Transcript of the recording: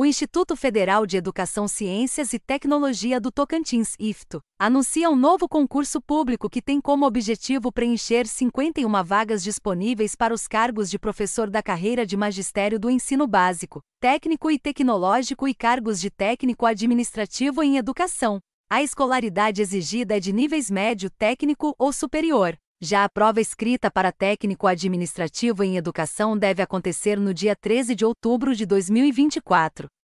O Instituto Federal de Educação, Ciências e Tecnologia do Tocantins, IFTO, anuncia um novo concurso público que tem como objetivo preencher 51 vagas disponíveis para os cargos de professor da carreira de magistério do ensino básico, técnico e tecnológico e cargos de técnico administrativo em educação. A escolaridade exigida é de níveis médio, técnico ou superior. Já a prova escrita para técnico administrativo em educação deve acontecer no dia 13 de outubro de 2024.